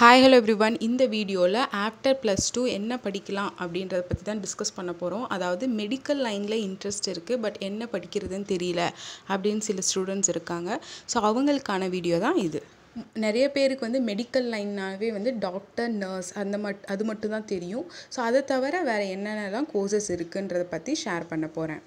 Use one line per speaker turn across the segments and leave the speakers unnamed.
hi hello every one இந்த வீடியோவில் after plus two என்ன படிக்கலாம் அப்படின்றத பற்றி தான் டிஸ்கஸ் பண்ண போகிறோம் அதாவது மெடிக்கல் லைனில் இன்ட்ரெஸ்ட் இருக்குது பட் என்ன படிக்கிறதுன்னு தெரியல அப்படின்னு சில ஸ்டூடெண்ட்ஸ் இருக்காங்க ஸோ அவங்களுக்கான வீடியோ தான் இது நிறைய பேருக்கு வந்து மெடிக்கல் லைன்னாவே வந்து டாக்டர் நர்ஸ் அந்த மட் அது மட்டும் தான் தெரியும் ஸோ அதை தவிர வேறு என்னென்னலாம் கோர்சஸ் இருக்குன்றதை பற்றி ஷேர் பண்ண போகிறேன்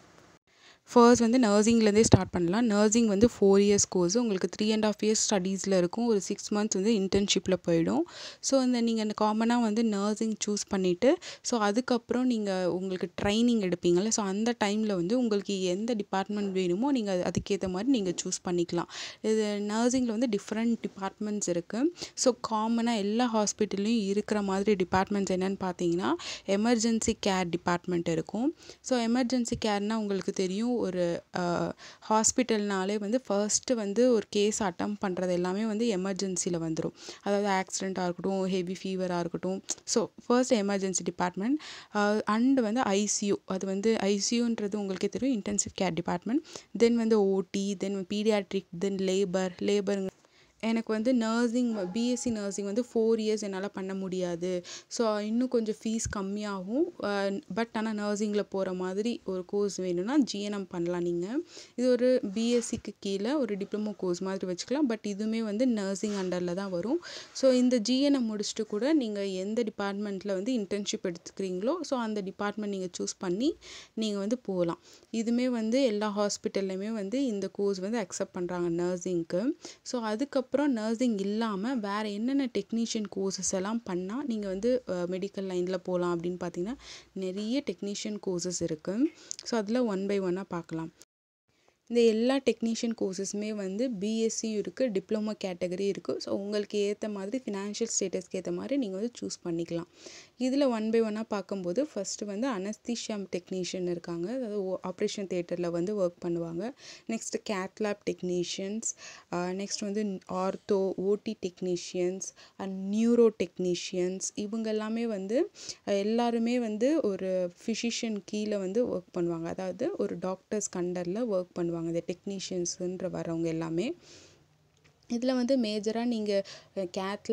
ஃபர்ஸ்ட் வந்து நர்சிங்லேருந்தே ஸ்டார்ட் பண்ணலாம் நர்சிங் வந்து ஃபோர் இயர்ஸ் கோர்ஸ் உங்களுக்கு த்ரீ அண்ட் ஆஃப் இயர்ஸ் ஸ்டடீஸில் இருக்கும் ஒரு சிக்ஸ் மந்த்ஸ் வந்து இன்டர்ன்ஷிப்பில் போயிடும் ஸோ அந்த நீங்கள் அந்த காமனாக வந்து நர்சிங் சூஸ் பண்ணிவிட்டு ஸோ அதுக்கப்புறம் நீங்கள் உங்களுக்கு ட்ரைனிங் எடுப்பீங்கள்ல ஸோ அந்த டைமில் வந்து உங்களுக்கு எந்த டிபார்ட்மெண்ட் வேணுமோ நீங்கள் அதுக்கேற்ற மாதிரி நீங்கள் சூஸ் பண்ணிக்கலாம் இது நர்சிங்கில் வந்து டிஃப்ரெண்ட் டிபார்ட்மெண்ட்ஸ் இருக்குது ஸோ காமனாக எல்லா ஹாஸ்பிட்டல்லையும் இருக்கிற மாதிரி டிபார்ட்மெண்ட்ஸ் என்னென்னு பார்த்தீங்கன்னா எமர்ஜென்சி கேர் டிபார்ட்மெண்ட் இருக்கும் ஸோ எமர்ஜென்சி கேர்னால் உங்களுக்கு தெரியும் ஒரு ஹாஸ்பிட்டல்னாலே வந்து ஃபர்ஸ்ட்டு வந்து ஒரு கேஸ் அட்டம் பண்ணுறது எல்லாமே வந்து எமர்ஜென்சியில் வந்துடும் அதாவது ஆக்சிடெண்ட்டாக இருக்கட்டும் ஹெவி ஃபீவராக இருக்கட்டும் so first emergency department and வந்து ஐசியூ அது வந்து ஐசியூன்றது உங்களுக்கே தெரியும் இன்டென்சிவ் கேர் டிபார்ட்மெண்ட் தென் வந்து ஓடி தென் பீடியாட்ரிக் தென் லேபர் லேபருங்க எனக்கு வந்து நர்சிங் பிஎஸ்சி நர்சிங் வந்து ஃபோர் இயர்ஸ் என்னால் பண்ண முடியாது ஸோ இன்னும் கொஞ்சம் ஃபீஸ் கம்மியாகும் பட் ஆனால் நர்சிங்கில் போகிற மாதிரி ஒரு கோர்ஸ் வேணும்னா ஜிஎன்எம் பண்ணலாம் நீங்கள் இது ஒரு பிஎஸ்சிக்கு கீழே ஒரு டிப்ளமோ கோர்ஸ் மாதிரி வச்சுக்கலாம் பட் இதுவுமே வந்து நர்சிங் அண்டரில் தான் வரும் ஸோ இந்த ஜிஎன்எம் முடிச்சுட்டு கூட நீங்கள் எந்த டிபார்ட்மெண்ட்டில் வந்து இன்டர்ன்ஷிப் எடுத்துக்கிறீங்களோ ஸோ அந்த டிபார்ட்மெண்ட் நீங்கள் சூஸ் பண்ணி நீங்கள் வந்து போகலாம் இதுவுமே வந்து எல்லா ஹாஸ்பிட்டல்லையுமே வந்து இந்த கோர்ஸ் வந்து அக்செப்ட் பண்ணுறாங்க நர்சிங்க்கு ஸோ அதுக்கப்புறம் அப்புறம் நர்சிங் இல்லாமல் வேறு என்னென்ன டெக்னீஷியன் கோர்ஸஸ் எல்லாம் பண்ணால் நீங்கள் வந்து மெடிக்கல் லைனில் போகலாம் அப்படின்னு பார்த்தீங்கன்னா நிறைய டெக்னீஷியன் கோர்ஸஸ் இருக்குது ஸோ அதில் ஒன் பை ஒன்னாக பார்க்கலாம் இந்த எல்லா டெக்னீஷியன் கோர்ஸஸுமே வந்து பிஎஸ்சியும் இருக்குது டிப்ளமோ கேட்டகரி இருக்குது ஸோ உங்களுக்கு ஏற்ற மாதிரி ஃபினான்ஷியல் ஸ்டேட்டஸ்க்கு ஏற்ற மாதிரி நீங்கள் வந்து சூஸ் பண்ணிக்கலாம் இதில் ஒன் பை ஒன்னாக பார்க்கும்போது ஃபஸ்ட்டு வந்து அனஸ்தீஷியம் டெக்னீஷியன் இருக்காங்க அதாவது ஆப்ரேஷன் தேட்டரில் வந்து ஒர்க் பண்ணுவாங்க நெக்ஸ்ட்டு கேட்லாப் டெக்னீஷியன்ஸ் நெக்ஸ்ட் வந்து ortho OT technicians and neuro technicians இவங்க எல்லாமே வந்து எல்லாருமே வந்து ஒரு ஃபிசிஷியன் கீழே வந்து ஒர்க் பண்ணுவாங்க அதாவது ஒரு டாக்டர்ஸ் கண்டரில் ஒர்க் பண்ணுவாங்க சொல்லுவாங்க இந்த டெக்னீஷியன்ஸுன்ற வரவங்க எல்லாமே இதில் வந்து மேஜராக நீங்கள் கேட்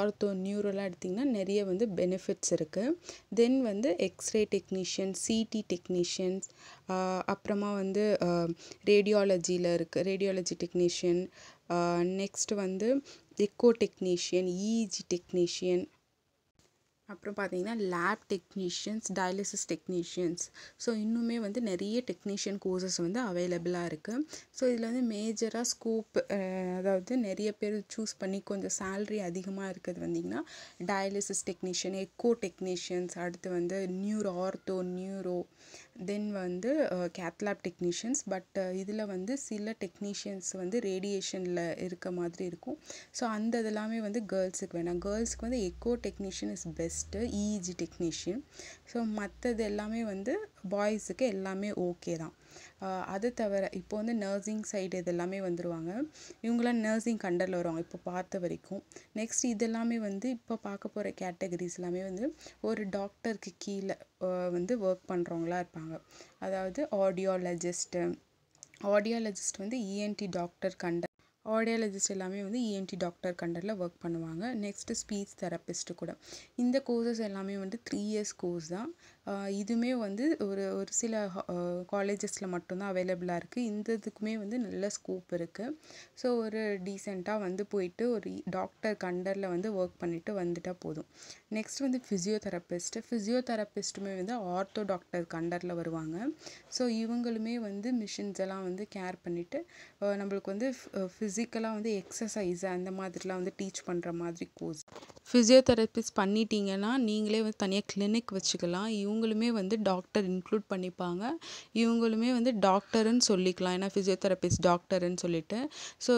ஆர்த்தோ நியூரோலாம் எடுத்திங்கன்னா நிறைய வந்து பெனிஃபிட்ஸ் இருக்குது தென் வந்து எக்ஸ்ரே டெக்னீஷியன் சிடி டெக்னீஷியன்ஸ் அப்புறமா வந்து ரேடியாலஜியில் இருக்குது ரேடியாலஜி டெக்னீஷியன் நெக்ஸ்ட் வந்து எக்கோ டெக்னீஷியன் இஜி டெக்னீஷியன் அப்புறம் பார்த்தீங்கன்னா lab technicians dialysis technicians so இன்னுமே வந்து நிறைய டெக்னீஷியன் கோர்சஸ் வந்து அவைலபிளாக இருக்குது ஸோ இதில் வந்து மேஜராக ஸ்கோப் அதாவது நிறைய பேர் சூஸ் பண்ணி கொஞ்சம் சேல்ரி அதிகமாக இருக்கிறது வந்திங்கன்னா டயாலிசிஸ் டெக்னீஷியன் எக்கோ டெக்னீஷியன்ஸ் அடுத்து வந்து நியூரோ ஆர்த்தோ நியூரோ தென் வந்து கேத்லாப் டெக்னீஷியன்ஸ் பட் இதில் வந்து சில டெக்னீஷியன்ஸ் வந்து ரேடியேஷனில் இருக்க மாதிரி இருக்கும் ஸோ அந்த இதெல்லாமே வந்து கேர்ள்ஸுக்கு வேணாம் கேர்ள்ஸ்க்கு வந்து echo technician is best EEG technician so மற்றது எல்லாமே வந்து பாய்ஸுக்கு எல்லாமே ஓகே தான் அது தவிர இப்போ வந்து நர்சிங் சைடு இதெல்லாமே வந்துடுவாங்க இவங்களாம் நர்சிங் கண்டரில் வருவாங்க இப்போ பார்த்த வரைக்கும் நெக்ஸ்ட் இதெல்லாமே வந்து இப்போ பார்க்க போகிற கேட்டகரிஸ் எல்லாமே வந்து ஒரு டாக்டருக்கு கீழே வந்து ஒர்க் பண்ணுறவங்களா இருப்பாங்க அதாவது ஆடியாலஜிஸ்ட்டு ஆடியாலஜிஸ்ட் வந்து இஎன்டி டாக்டர் கண்டர் ஆடியாலஜிஸ்ட் எல்லாமே வந்து இஎன்டி டாக்டர் கண்டரில் ஒர்க் பண்ணுவாங்க நெக்ஸ்ட்டு ஸ்பீச் தெரப்பிஸ்ட்டு கூட இந்த கோர்சஸ் எல்லாமே வந்து த்ரீ இயர்ஸ் கோர்ஸ் தான் இதுவுமே வந்து ஒரு ஒரு சில காலேஜஸில் மட்டும்தான் அவைலபிளாக இருக்குது இந்த இதுக்குமே வந்து நல்ல ஸ்கோப் இருக்குது ஸோ ஒரு டீசெண்டாக வந்து போயிட்டு ஒரு டாக்டர் கண்டரில் வந்து ஒர்க் பண்ணிவிட்டு வந்துட்டால் போதும் நெக்ஸ்ட் வந்து ஃபிசியோதெரபிஸ்ட்டு ஃபிசியோதெரபிஸ்ட்டுமே வந்து ஆர்த்தோ டாக்டர் கண்டரில் வருவாங்க ஸோ இவங்களுமே வந்து மிஷின்ஸ் எல்லாம் வந்து கேர் பண்ணிவிட்டு நம்மளுக்கு வந்து ஃபிசிக்கலாக வந்து எக்ஸசைஸ் அந்த மாதிரிலாம் வந்து டீச் பண்ணுற மாதிரி கோர்ஸ் ஃபிசியோதெரபிஸ்ட் பண்ணிட்டீங்கன்னா நீங்களே வந்து தனியாக கிளினிக் வச்சுக்கலாம் இவங்க இவங்களுமே வந்து டாக்டர் இன்க்ளூட் பண்ணிப்பாங்க இவங்களுமே வந்து டாக்டருன்னு சொல்லிக்கலாம் ஏன்னா ஃபிசியோதெரபிஸ்ட் டாக்டருன்னு சொல்லிட்டு ஸோ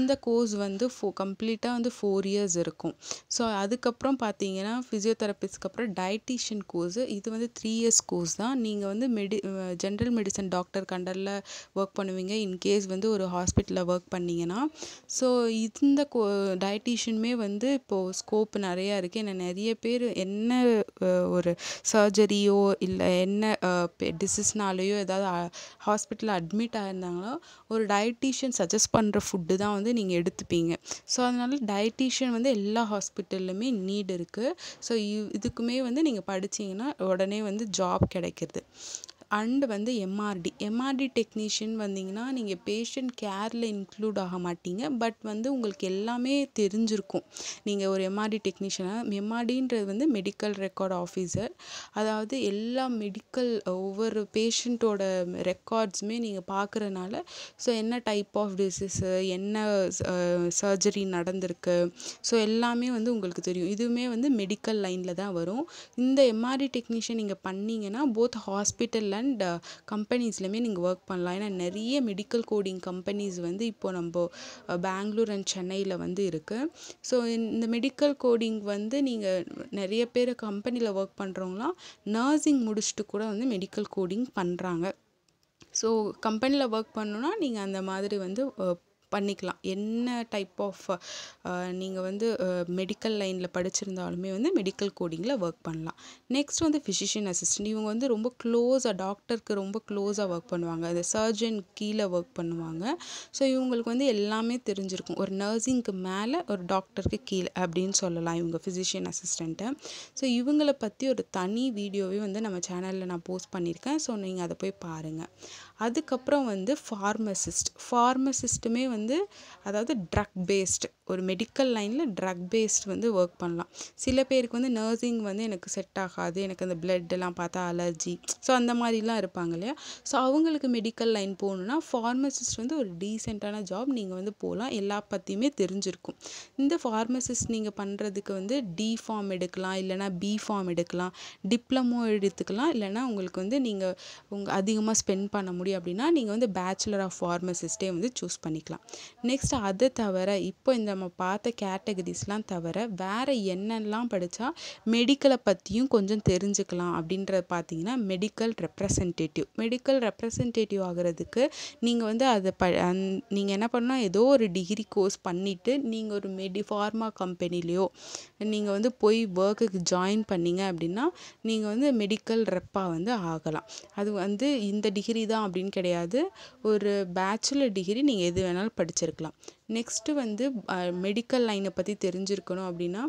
இந்த கோர்ஸ் வந்து ஃபோ கம்ப்ளீட்டாக வந்து ஃபோர் இயர்ஸ் இருக்கும் ஸோ அதுக்கப்புறம் பார்த்தீங்கன்னா ஃபிசியோதெரபிஸ்ட்க்கு அப்புறம் டயட்டிஷியன் கோர்ஸ் இது வந்து த்ரீ இயர்ஸ் கோர்ஸ் தான் நீங்கள் வந்து மெடி ஜென்ரல் மெடிசன் டாக்டர் கண்டரில் ஒர்க் பண்ணுவீங்க இன்கேஸ் வந்து ஒரு ஹாஸ்பிட்டலில் ஒர்க் பண்ணிங்கன்னா ஸோ இந்த கோ டயட்டிஷியனுமே வந்து இப்போது ஸ்கோப் நிறையா இருக்குது ஏன்னா நிறைய பேர் என்ன ஒரு சர்ஜரி பிபியோ இல்லை என்ன டிசீஸ்னாலேயோ ஏதாவது ஹாஸ்பிட்டலில் அட்மிட் ஆகிருந்தாங்களோ ஒரு டயட்டீஷியன் சஜஸ்ட் பண்ணுற ஃபுட்டு தான் வந்து நீங்கள் எடுத்துப்பீங்க ஸோ அதனால் டயட்டீஷியன் வந்து எல்லா ஹாஸ்பிட்டல்லுமே நீட் இருக்குது ஸோ இதுக்குமே வந்து நீங்கள் படித்தீங்கன்னா உடனே வந்து ஜாப் கிடைக்கிறது அண்டு வந்து எம்ஆர்டி எம்ஆர்டி டெக்னீஷியன் வந்தீங்கன்னா நீங்கள் பேஷண்ட் கேரில் இன்க்ளூட் ஆக மாட்டீங்க பட் வந்து உங்களுக்கு எல்லாமே தெரிஞ்சிருக்கும் நீங்கள் ஒரு எம்ஆர்டி டெக்னீஷியனாக எம்ஆர்டின்றது வந்து மெடிக்கல் ரெக்கார்ட் ஆஃபீஸர் அதாவது எல்லா மெடிக்கல் ஒவ்வொரு பேஷண்ட்டோட ரெக்கார்ட்ஸுமே நீங்கள் பார்க்குறனால ஸோ என்ன டைப் ஆஃப் டிசீஸு என்ன சர்ஜரி நடந்திருக்கு ஸோ எல்லாமே வந்து உங்களுக்கு தெரியும் இதுவுமே வந்து மெடிக்கல் லைனில் தான் வரும் இந்த எம்ஆர்டி டெக்னீஷியன் நீங்கள் பண்ணிங்கன்னா போத் ஹாஸ்பிட்டலில் அண்ட் கம்பெனிஸ்லையுமே நீங்கள் ஒர்க் பண்ணலாம் ஏன்னா நிறைய மெடிக்கல் கோடிங் கம்பெனிஸ் வந்து இப்போது நம்ம பெங்களூர் அண்ட் சென்னையில் வந்து இருக்குது ஸோ இந்த மெடிக்கல் கோடிங் வந்து நீங்கள் நிறைய பேர் கம்பெனியில் ஒர்க் பண்ணுறவங்களாம் நர்சிங் முடிச்சுட்டு கூட வந்து மெடிக்கல் கோடிங் பண்ணுறாங்க ஸோ கம்பெனியில் ஒர்க் பண்ணணுன்னா நீங்கள் அந்த மாதிரி வந்து பண்ணிக்கலாம் என்ன டைப் ஆஃப் நீங்கள் வந்து மெடிக்கல் லைனில் படிச்சிருந்தாலுமே வந்து மெடிக்கல் கோடிங்கில் ஒர்க் பண்ணலாம் நெக்ஸ்ட் வந்து ஃபிசிஷியன் அசிஸ்டன்ட் இவங்க வந்து ரொம்ப க்ளோஸாக டாக்டருக்கு ரொம்ப க்ளோஸாக ஒர்க் பண்ணுவாங்க அந்த சர்ஜன் கீழே ஒர்க் பண்ணுவாங்க ஸோ இவங்களுக்கு வந்து எல்லாமே தெரிஞ்சிருக்கும் ஒரு நர்சிங்க்கு மேலே ஒரு டாக்டருக்கு கீழே அப்படின்னு சொல்லலாம் இவங்க ஃபிசிஷியன் அசிஸ்டண்ட்டை ஸோ இவங்களை பற்றி ஒரு தனி வீடியோவே வந்து நம்ம சேனலில் நான் போஸ்ட் பண்ணியிருக்கேன் ஸோ நீங்கள் அதை போய் பாருங்கள் அதுக்கப்புறம் வந்து ஃபார்மசிஸ்ட் ஃபார்மசிஸ்ட்டுமே வந்து அதாவது ட்ரக் பேஸ்டு ஒரு மெடிக்கல் லைனில் ட்ரக் பேஸ்ட் வந்து ஒர்க் பண்ணலாம் சில பேருக்கு வந்து நர்சிங் வந்து எனக்கு செட் ஆகாது எனக்கு அந்த பிளட் எல்லாம் பார்த்தா அலர்ஜி ஸோ அந்த மாதிரிலாம் இருப்பாங்க இல்லையா ஸோ அவங்களுக்கு மெடிக்கல் லைன் போகணுன்னா ஃபார்மசிஸ்ட் வந்து ஒரு டீசெண்டான ஜாப் நீங்கள் வந்து போகலாம் எல்லா பற்றியுமே தெரிஞ்சிருக்கும் இந்த ஃபார்மசிஸ்ட் நீங்கள் பண்ணுறதுக்கு வந்து டி ஃபார்ம் எடுக்கலாம் இல்லைனா பி ஃபார்ம் எடுக்கலாம் டிப்ளமோ எடுத்துக்கலாம் இல்லைனா உங்களுக்கு வந்து நீங்கள் உங்கள் அதிகமாக ஸ்பெண்ட் பண்ண முடியும் அப்படின்னா நீங்கள் வந்து பேச்சுலர் ஆஃப் ஃபார்மசிஸ்ட்டே வந்து சூஸ் பண்ணிக்கலாம் நெக்ஸ்ட் அதை தவிர இப்போ இந்த நம்ம பார்த்த கேட்டகரிஸ்லாம் தவிர வேறு என்னெல்லாம் படித்தா மெடிக்கலை பற்றியும் கொஞ்சம் தெரிஞ்சுக்கலாம் அப்படின்றத பார்த்தீங்கன்னா மெடிக்கல் ரெப்ரசன்டேட்டிவ் மெடிக்கல் ரெப்ரசன்டேட்டிவ் ஆகிறதுக்கு நீங்கள் வந்து அதை ப நீங்கள் என்ன பண்ணால் ஏதோ ஒரு டிகிரி கோர்ஸ் பண்ணிவிட்டு நீங்கள் ஒரு மெடி ஃபார்மா கம்பெனிலேயோ நீங்கள் வந்து போய் ஒர்க்குக்கு ஜாயின் பண்ணீங்க அப்படின்னா நீங்கள் வந்து மெடிக்கல் ரெப்பாக வந்து ஆகலாம் அது வந்து இந்த டிகிரி தான் அப்படின்னு கிடையாது ஒரு பேச்சுலர் டிகிரி நீங்கள் எது வேணாலும் படிச்சிருக்கலாம் நெக்ஸ்ட்டு வந்து மெடிக்கல் லைனை பற்றி தெரிஞ்சுருக்கணும் அப்படின்னா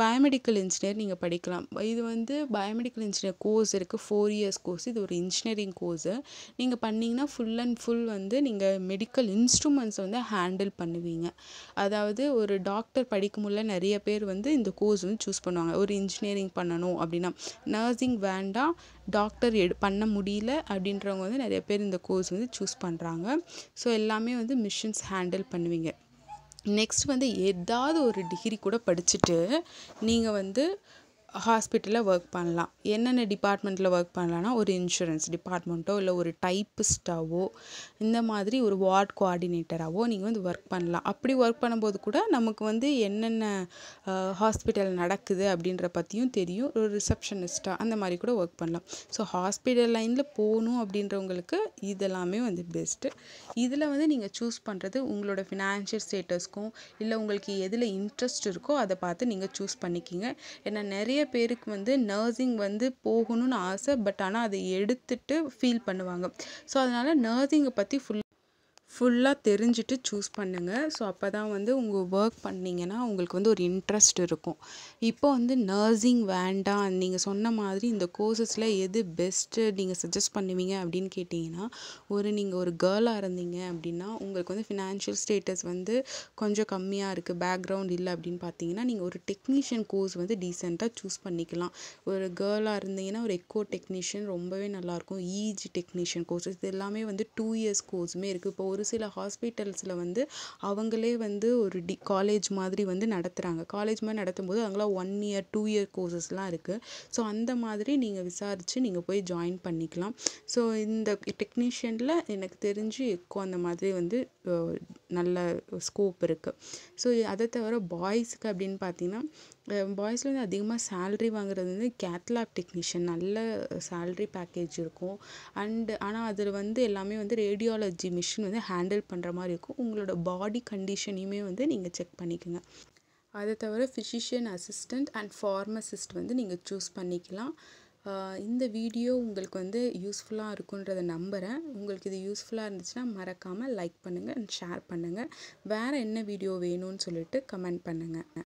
பயோமெடிக்கல் இன்ஜினியர் நீங்கள் படிக்கலாம் இது வந்து பயோமெடிக்கல் இன்ஜினியர் கோர்ஸ் இருக்குது ஃபோர் இயர்ஸ் கோர்ஸ் இது ஒரு இன்ஜினியரிங் கோர்ஸு நீங்கள் பண்ணிங்கன்னா ஃபுல் அண்ட் ஃபுல் வந்து நீங்கள் மெடிக்கல் இன்ஸ்ட்ருமெண்ட்ஸ் வந்து ஹேண்டில் பண்ணுவீங்க அதாவது ஒரு டாக்டர் படிக்கும்போது நிறைய பேர் வந்து இந்த கோர்ஸ் வந்து சூஸ் பண்ணுவாங்க ஒரு இன்ஜினியரிங் பண்ணணும் அப்படின்னா நர்சிங் வேண்டாம் டாக்டர் எடு பண்ண முடியல அப்படின்றவங்க வந்து நிறைய பேர் இந்த கோர்ஸ் வந்து சூஸ் பண்ணுறாங்க ஸோ எல்லாமே வந்து மிஷின்ஸ் ஹேண்டில் பண்ணுவீங்க நெக்ஸ்ட் வந்து ஏதாவது ஒரு டிகிரி கூட படிச்சுட்டு நீங்கள் வந்து ஹாஸ்பிட்டலில் ஒர்க் பண்ணலாம் என்னென்ன டிபார்ட்மெண்ட்டில் ஒர்க் பண்ணலான்னா ஒரு இன்சூரன்ஸ் டிபார்ட்மெண்ட்டோ இல்லை ஒரு டைப்பிஸ்டாவோ இந்த மாதிரி ஒரு வார்ட் கோஆர்டினேட்டராகவோ நீங்கள் வந்து ஒர்க் பண்ணலாம் அப்படி ஒர்க் பண்ணும்போது கூட நமக்கு வந்து என்னென்ன ஹாஸ்பிட்டல் நடக்குது அப்படின்ற பற்றியும் தெரியும் ஒரு ரிசப்ஷனிஸ்ட்டாக அந்த மாதிரி கூட ஒர்க் பண்ணலாம் ஸோ ஹாஸ்பிட்டல் லைனில் போகணும் அப்படின்றவங்களுக்கு இதெல்லாமே வந்து பெஸ்ட்டு இதில் வந்து நீங்கள் சூஸ் பண்ணுறது உங்களோட ஃபினான்ஷியல் ஸ்டேட்டஸ்க்கும் இல்லை உங்களுக்கு எதில் இன்ட்ரெஸ்ட் இருக்கோ அதை பார்த்து நீங்கள் சூஸ் பண்ணிக்கிங்க ஏன்னா நிறைய பேருக்கு வந்து நர்சிங் வந்து போகணும்னு ஆசை பட் ஆனால் அதை எடுத்துட்டு ஃபீல் பண்ணுவாங்க ஸோ அதனால் நர்சிங்கை பற்றி ஃபுல் ஃபுல்லாக தெரிஞ்சுட்டு சூஸ் பண்ணுங்கள் ஸோ அப்போ தான் வந்து உங்கள் ஒர்க் பண்ணிங்கன்னா உங்களுக்கு வந்து ஒரு இன்ட்ரெஸ்ட் இருக்கும் இப்போ வந்து நர்சிங் வேண்டாம் நீங்கள் சொன்ன மாதிரி இந்த கோர்சஸில் எது பெஸ்ட்டு நீங்கள் சஜஸ்ட் பண்ணுவீங்க அப்படின்னு கேட்டிங்கன்னா ஒரு நீங்கள் ஒரு கேர்ளாக இருந்தீங்க அப்படின்னா உங்களுக்கு வந்து ஃபினான்ஷியல் ஸ்டேட்டஸ் வந்து கொஞ்சம் கம்மியாக இருக்குது பேக்ரவுண்ட் இல்லை அப்படின்னு பார்த்தீங்கன்னா நீங்கள் ஒரு டெக்னீஷியன் கோர்ஸ் வந்து டீசெண்டாக சூஸ் பண்ணிக்கலாம் ஒரு கேர்ளாக இருந்தீங்கன்னா ஒரு எக்கோ டெக்னீஷியன் ரொம்பவே நல்லாயிருக்கும் ஈஜி டெக்னீஷியன் கோர்ஸஸ் இது எல்லாமே வந்து டூ இயர்ஸ் கோர்ஸுமே இருக்குது இப்போ ஒரு சில ஹாஸ்பிட்டல்ஸில் வந்து அவங்களே வந்து ஒரு டி காலேஜ் மாதிரி வந்து நடத்துகிறாங்க காலேஜ் மாதிரி நடத்தும்போது அவங்களாம் ஒன் இயர் டூ இயர் கோர்சஸ்லாம் இருக்குது ஸோ அந்த மாதிரி நீங்கள் விசாரித்து நீங்கள் போய் ஜாயின் பண்ணிக்கலாம் ஸோ இந்த டெக்னீஷியனில் எனக்கு தெரிஞ்சு எக்கோ அந்த மாதிரி வந்து நல்ல ஸ்கோப் இருக்குது ஸோ அதை தவிர பாய்ஸுக்கு அப்படின்னு பார்த்தீங்கன்னா பாய்ஸில் வந்து அதிகமாக சேல்ரி வாங்குறது வந்து கேட்லாக் டெக்னீஷியன் நல்ல சேல்ரி பேக்கேஜ் இருக்கும் அண்டு ஆனால் அதில் வந்து எல்லாமே வந்து ரேடியாலஜி மிஷின் வந்து ஹேண்டில் பண்ணுற மாதிரி இருக்கும் உங்களோட பாடி கண்டிஷனையுமே வந்து நீங்கள் செக் பண்ணிக்கோங்க அதை தவிர ஃபிசிஷியன் அசிஸ்டண்ட் அண்ட் ஃபார்மசிஸ்ட் வந்து நீங்கள் சூஸ் பண்ணிக்கலாம் இந்த வீடியோ உங்களுக்கு வந்து யூஸ்ஃபுல்லாக இருக்குன்றத நம்புகிறேன் உங்களுக்கு இது யூஸ்ஃபுல்லாக இருந்துச்சுன்னா மறக்காமல் லைக் பண்ணுங்கள் அண்ட் ஷேர் பண்ணுங்கள் வேறு என்ன வீடியோ வேணும்னு சொல்லிட்டு கமெண்ட் பண்ணுங்கள்